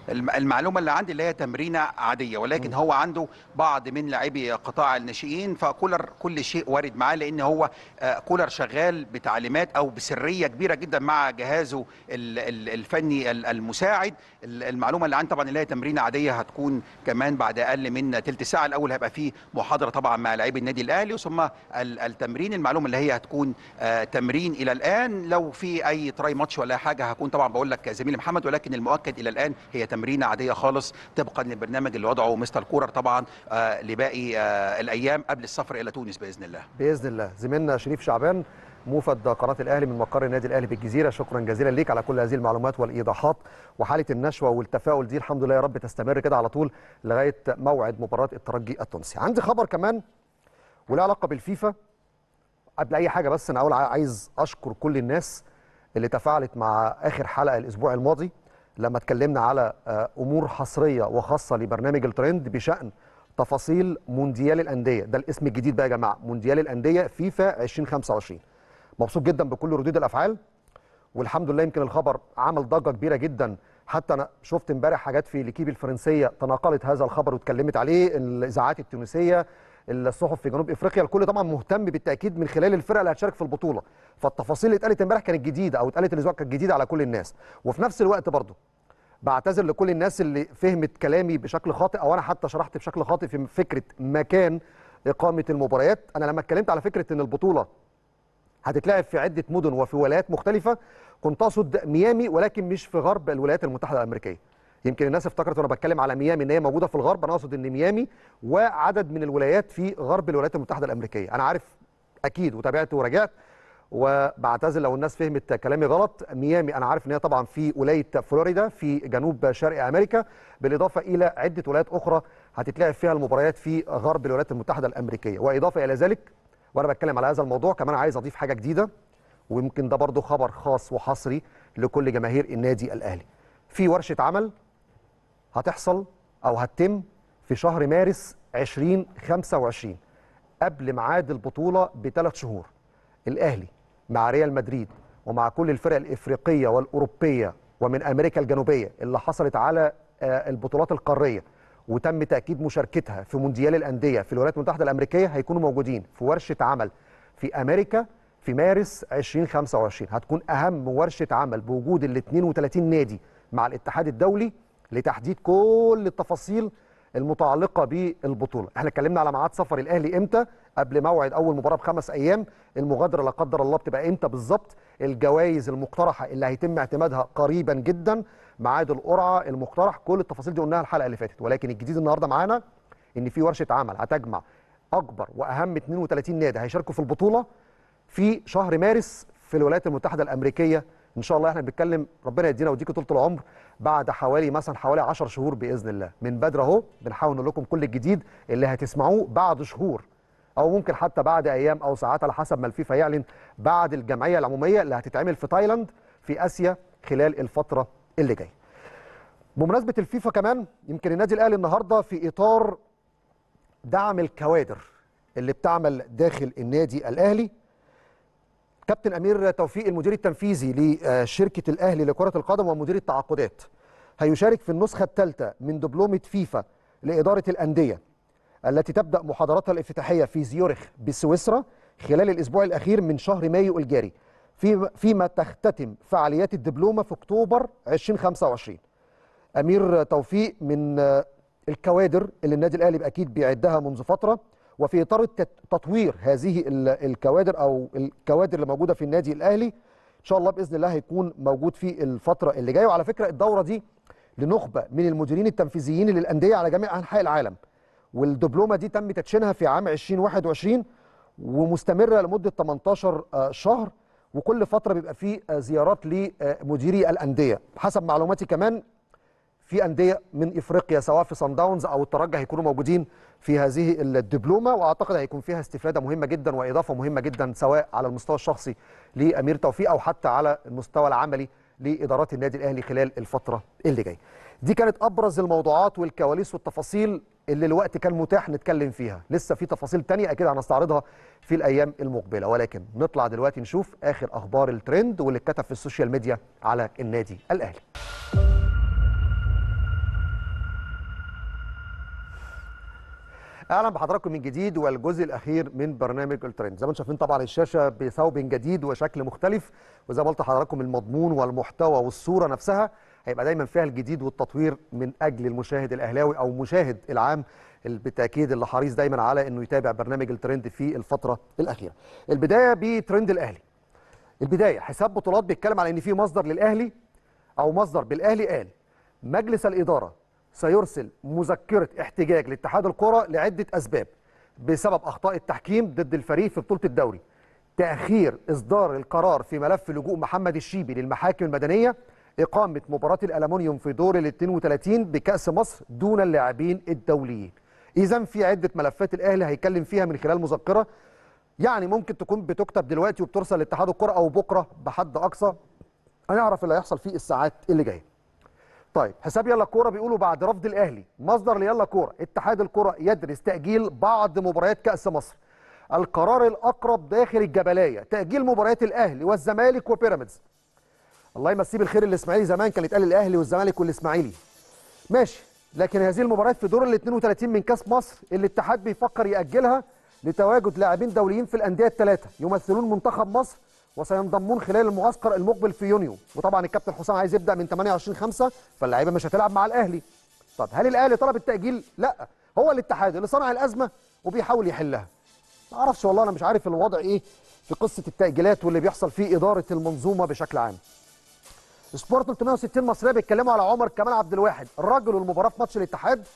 المعلومه اللي عندي اللي هي تمرينه عاديه ولكن هو عنده بعض من لاعبي قطاع الناشئين فكولر كل شيء وارد معاه لان هو آه، كولر شغال بتعليمات او بسريه كبيره جدا مع جهازه الفني المساعد المعلومه اللي عندي طبعا اللي هي تمرينه عاديه هتكون كمان بعد اقل من ثلث ساعه الاول هيبقى فيه محاضره طبعا مع لاعبي النادي الاهلي ثم التمرين المعلومه اللي هي هتكون آه، تمرين الى الان لو في اي تراي ماتش ولا حاجه هكون طبعا بقول لك زميلي محمد ولكن المؤكد الى الان هي تمرين عاديه خالص طبقا للبرنامج اللي وضعه مستر كورر طبعا آه، لباقي آه، الايام قبل السفر الى تونس باذن الله باذن الله زميلنا شريف شعبان موفد قناه الاهلي من مقر النادي الاهلي بالجزيره شكرا جزيلا ليك على كل هذه المعلومات والايضاحات وحاله النشوه والتفاؤل دي الحمد لله يا رب تستمر كده على طول لغايه موعد مباراه الترجي التونسي عندي خبر كمان وله علاقه بالفيفا قبل اي حاجه بس انا أقول عايز اشكر كل الناس اللي تفاعلت مع اخر حلقه الاسبوع الماضي لما اتكلمنا على آه، امور حصريه وخاصه لبرنامج الترند بشان تفاصيل مونديال الانديه ده الاسم الجديد بقى يا جماعه مونديال الانديه فيفا 2025 مبسوط جدا بكل ردود الافعال والحمد لله يمكن الخبر عمل ضجه كبيره جدا حتى انا شفت امبارح حاجات في ليكيب الفرنسيه تناقلت هذا الخبر واتكلمت عليه الاذاعات التونسيه الصحف في جنوب افريقيا الكل طبعا مهتم بالتاكيد من خلال الفرق اللي هتشارك في البطوله فالتفاصيل اللي اتقالت امبارح كانت جديده او اتقالت الاسبوع كانت جديده على كل الناس وفي نفس الوقت برضه بعتذر لكل الناس اللي فهمت كلامي بشكل خاطئ او انا حتى شرحت بشكل خاطئ في فكره مكان اقامه المباريات انا لما اتكلمت على فكره ان البطوله هتتلعب في عده مدن وفي ولايات مختلفه كنت اقصد ميامي ولكن مش في غرب الولايات المتحده الامريكيه يمكن الناس افتكرت وانا بتكلم على ميامي ان هي موجوده في الغرب انا اقصد ان ميامي وعدد من الولايات في غرب الولايات المتحده الامريكيه انا عارف اكيد وتابعت ورجعت وبعتذر لو الناس فهمت كلامي غلط ميامي انا عارف ان هي طبعا في ولايه فلوريدا في جنوب شرق امريكا بالاضافه الى عده ولايات اخرى هتتلعب فيها المباريات في غرب الولايات المتحده الامريكيه واضافه الى ذلك وانا بتكلم على هذا الموضوع كمان عايز اضيف حاجه جديده ويمكن ده برضو خبر خاص وحصري لكل جماهير النادي الاهلي في ورشه عمل هتحصل او هتتم في شهر مارس 2025 قبل ميعاد البطوله بثلاث شهور الاهلي مع ريال مدريد ومع كل الفرق الافريقيه والاوروبيه ومن امريكا الجنوبيه اللي حصلت على آه، البطولات القاريه وتم تاكيد مشاركتها في مونديال الانديه في الولايات المتحده الامريكيه هيكونوا موجودين في ورشه عمل في امريكا في مارس 2025 هتكون اهم ورشه عمل بوجود ال 32 نادي مع الاتحاد الدولي لتحديد كل التفاصيل المتعلقه بالبطوله احنا اتكلمنا على ميعاد سفر الاهلي امتى قبل موعد اول مباراه بخمس ايام المغادره لا قدر الله بتبقى امتى بالظبط الجوائز المقترحه اللي هيتم اعتمادها قريبا جدا ميعاد القرعه المقترح كل التفاصيل دي قلناها الحلقه اللي فاتت ولكن الجديد النهارده معانا ان في ورشه عمل هتجمع اكبر واهم 32 نادي هيشاركوا في البطوله في شهر مارس في الولايات المتحده الامريكيه ان شاء الله احنا بنتكلم ربنا يدينا ويديكم طول العمر بعد حوالي مثلا حوالي 10 شهور باذن الله من بدر اهو بنحاول نقول لكم كل الجديد اللي هتسمعوه بعد شهور او ممكن حتى بعد ايام او ساعات على حسب ما الفيفا يعلن بعد الجمعيه العموميه اللي هتتعمل في تايلاند في اسيا خلال الفتره اللي جايه. بمناسبه الفيفا كمان يمكن النادي الاهلي النهارده في اطار دعم الكوادر اللي بتعمل داخل النادي الاهلي كابتن امير توفيق المدير التنفيذي لشركه الاهلي لكره القدم ومدير التعاقدات هيشارك في النسخه الثالثه من دبلومه فيفا لاداره الانديه التي تبدا محاضراتها الافتتاحيه في زيورخ بسويسرا خلال الاسبوع الاخير من شهر مايو الجاري فيما تختتم فعاليات الدبلومه في اكتوبر 2025 امير توفيق من الكوادر اللي النادي الاهلي اكيد بيعدها منذ فتره وفي اطار تطوير هذه الكوادر او الكوادر اللي موجوده في النادي الاهلي ان شاء الله باذن الله هيكون موجود في الفتره اللي جايه وعلى فكره الدوره دي لنخبه من المديرين التنفيذيين للانديه على جميع انحاء العالم والدبلومه دي تم تدشينها في عام 2021 ومستمره لمده 18 آه، شهر وكل فتره بيبقى فيه آه، زيارات لمديري الانديه حسب معلوماتي كمان في انديه من افريقيا سواء في صن داونز او الترجي هيكونوا موجودين في هذه الدبلومه واعتقد هيكون فيها استفاده مهمه جدا واضافه مهمه جدا سواء على المستوى الشخصي لامير توفيق او حتى على المستوى العملي لادارات النادي الاهلي خلال الفتره اللي جايه. دي كانت ابرز الموضوعات والكواليس والتفاصيل اللي الوقت كان متاح نتكلم فيها، لسه في تفاصيل تانية اكيد هنستعرضها في الايام المقبله ولكن نطلع دلوقتي نشوف اخر اخبار الترند واللي اتكتب في السوشيال ميديا على النادي الاهلي. اهلا بحضراتكم من جديد والجزء الاخير من برنامج الترند زي ما انتم شايفين طبعا الشاشه بثوب جديد وشكل مختلف وزي ما قلت لحضراتكم المضمون والمحتوى والصوره نفسها هيبقى دايما فيها الجديد والتطوير من اجل المشاهد الاهلاوي او المشاهد العام بالتاكيد اللي حريص دايما على انه يتابع برنامج الترند في الفتره الاخيره البدايه بترند الاهلي البدايه حساب بطولات بيتكلم على ان في مصدر للاهلي او مصدر بالاهلي قال مجلس الاداره سيرسل مذكره احتجاج لاتحاد الكره لعده اسباب بسبب اخطاء التحكيم ضد الفريق في بطوله الدوري تاخير اصدار القرار في ملف لجوء محمد الشيبي للمحاكم المدنيه اقامه مباراه الالومنيوم في دور ال 32 بكاس مصر دون اللاعبين الدوليين اذا في عده ملفات الاهلي هيتكلم فيها من خلال مذكره يعني ممكن تكون بتكتب دلوقتي وبترسل لاتحاد الكره او بكره بحد اقصى هنعرف اللي هيحصل فيه الساعات اللي جايه طيب حساب يلا كوره بيقولوا بعد رفض الاهلي مصدر ليلا كوره اتحاد الكوره يدرس تاجيل بعض مباريات كاس مصر القرار الاقرب داخل الجبلايه تاجيل مباريات الاهلي والزمالك وبيراميدز الله يمسيه بالخير الاسماعيلي زمان كان يتقال الاهلي والزمالك والاسماعيلي ماشي لكن هذه المباريات في دور ال 32 من كاس مصر اللي الاتحاد بيفكر ياجلها لتواجد لاعبين دوليين في الانديه الثلاثه يمثلون منتخب مصر وسينضمون خلال المعسكر المقبل في يونيو وطبعا الكابتن حسام عايز يبدا من 28 5 فاللعيبه مش هتلعب مع الاهلي طب هل الاهلي طلب التاجيل لا هو الاتحاد اللي صنع الازمه وبيحاول يحلها ما اعرفش والله انا مش عارف الوضع ايه في قصه التاجيلات واللي بيحصل فيه اداره المنظومه بشكل عام سبورت 360 مصريه بيتكلموا على عمر كمال عبد الواحد الرجل المباراه في ماتش الاتحاد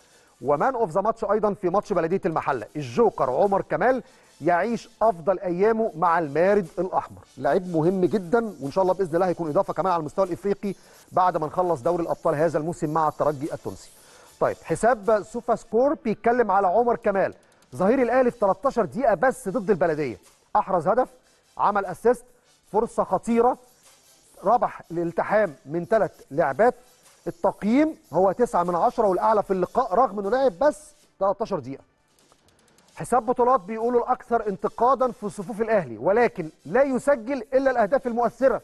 ومان اوف ذا ماتش ايضا في ماتش بلديه المحله الجوكر عمر كمال يعيش افضل ايامه مع المارد الاحمر لعيب مهم جدا وان شاء الله باذن الله هيكون اضافه كمان على المستوى الافريقي بعد ما نخلص دوري الابطال هذا الموسم مع الترجي التونسي طيب حساب سوفا سكور بيتكلم على عمر كمال ظهير الاهلي في 13 دقيقه بس ضد البلديه احرز هدف عمل اسيست فرصه خطيره ربح الالتحام من ثلاث لعبات التقييم هو 9 من 10 والاعلى في اللقاء رغم انه لعب بس 13 دقيقه حساب بطولات بيقولوا الاكثر انتقادا في صفوف الاهلي ولكن لا يسجل الا الاهداف المؤثره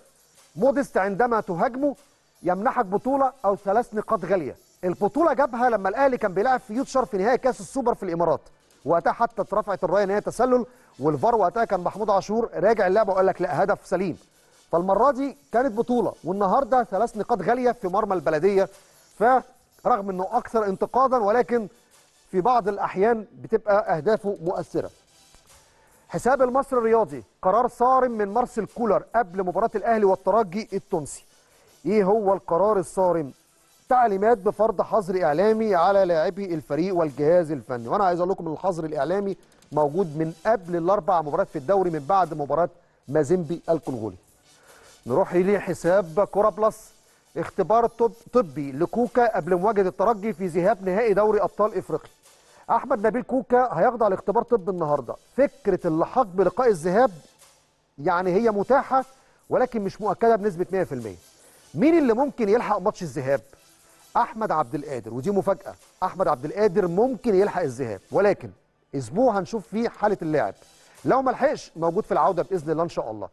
مودست عندما تهاجمه يمنحك بطوله او ثلاث نقاط غاليه البطوله جابها لما الاهلي كان بيلعب في يوتشر في نهائي كاس السوبر في الامارات وقتها حتى اترفعت الرايه ان هي تسلل والفار وقتها كان محمود عاشور راجع اللعبه وقال لك لا هدف سليم فالمره دي كانت بطوله والنهارده ثلاث نقاط غاليه في مرمى البلديه فرغم انه اكثر انتقادا ولكن في بعض الأحيان بتبقى أهدافه مؤثرة حساب المصري الرياضي قرار صارم من مارسيل كولر قبل مباراة الأهلي والترجي التونسي إيه هو القرار الصارم؟ تعليمات بفرض حظر إعلامي على لاعبي الفريق والجهاز الفني وأنا عايز أقول لكم الحظر الإعلامي موجود من قبل الأربع مباريات في الدوري من بعد مباراة مازيمبي الكونغولي نروح لحساب كورة بلس اختبار طبي لكوكا قبل مواجهه الترجي في ذهاب نهائي دوري ابطال افريقيا احمد نبيل كوكا هيخضع لاختبار طب النهارده فكره اللحاق بلقاء الذهاب يعني هي متاحه ولكن مش مؤكده بنسبه 100% مين اللي ممكن يلحق ماتش الذهاب احمد عبد القادر ودي مفاجاه احمد عبد القادر ممكن يلحق الذهاب ولكن اسبوع هنشوف فيه حاله اللاعب لو ما لحقش موجود في العوده باذن الله ان شاء الله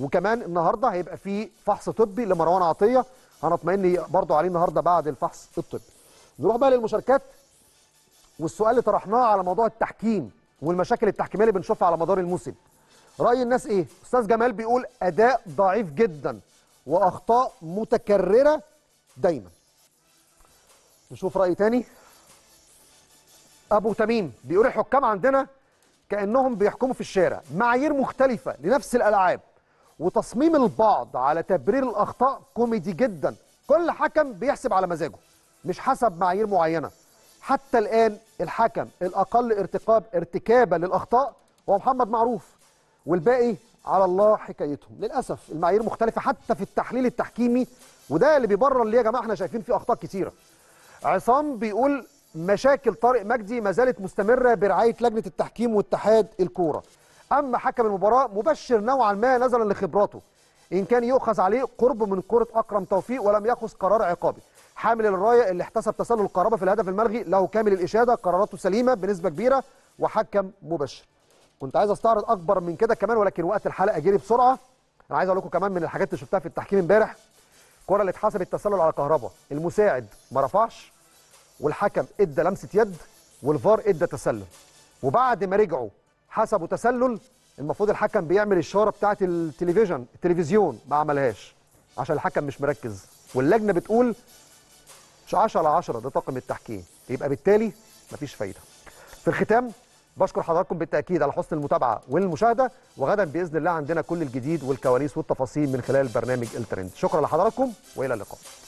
وكمان النهارده هيبقى في فحص طبي لمروان عطيه هنطمئن برضو عليه النهارده بعد الفحص الطبي نروح بقى للمشاركات والسؤال اللي طرحناه على موضوع التحكيم والمشاكل التحكيميه اللي بنشوفها على مدار الموسم راي الناس ايه استاذ جمال بيقول اداء ضعيف جدا واخطاء متكرره دايما نشوف راي تاني ابو تميم بيقول الحكام عندنا كانهم بيحكموا في الشارع معايير مختلفه لنفس الالعاب وتصميم البعض على تبرير الاخطاء كوميدي جدا كل حكم بيحسب على مزاجه مش حسب معايير معينه حتى الآن الحكم الأقل ارتقاب ارتكابا للأخطاء هو محمد معروف والباقي على الله حكايتهم للأسف المعايير مختلفة حتى في التحليل التحكيمي وده اللي بيبرر ليه يا جماعة احنا شايفين فيه أخطاء كتيرة عصام بيقول مشاكل طارق مجدي ما زالت مستمرة برعاية لجنة التحكيم واتحاد الكورة أما حكم المباراة مبشر نوعا ما نظرا لخبراته إن كان يؤخذ عليه قرب من كرة أكرم توفيق ولم يأخذ قرار عقابي حامل الرايه اللي احتسب تسلل قرابه في الهدف الملغي له كامل الاشاده قراراته سليمه بنسبه كبيره وحكم مباشر كنت عايز استعرض اكبر من كده كمان ولكن وقت الحلقه جري بسرعه انا عايز اقول لكم كمان من الحاجات اللي شفتها في التحكيم امبارح الكره اللي اتحسبت تسلل على كهربا المساعد ما رفعش والحكم ادى لمسه يد والفار ادى تسلل وبعد ما رجعوا حسبوا تسلل المفروض الحكم بيعمل الشاره بتاعه التلفزيون التلفزيون ما عملهاش عشان الحكم مش مركز واللجنه بتقول مش 10 على 10 ده طاقم التحكيم يبقى بالتالي مفيش فايده في الختام بشكر حضراتكم بالتاكيد على حسن المتابعه والمشاهده وغدا باذن الله عندنا كل الجديد والكواليس والتفاصيل من خلال برنامج الترند شكرا لحضراتكم والى اللقاء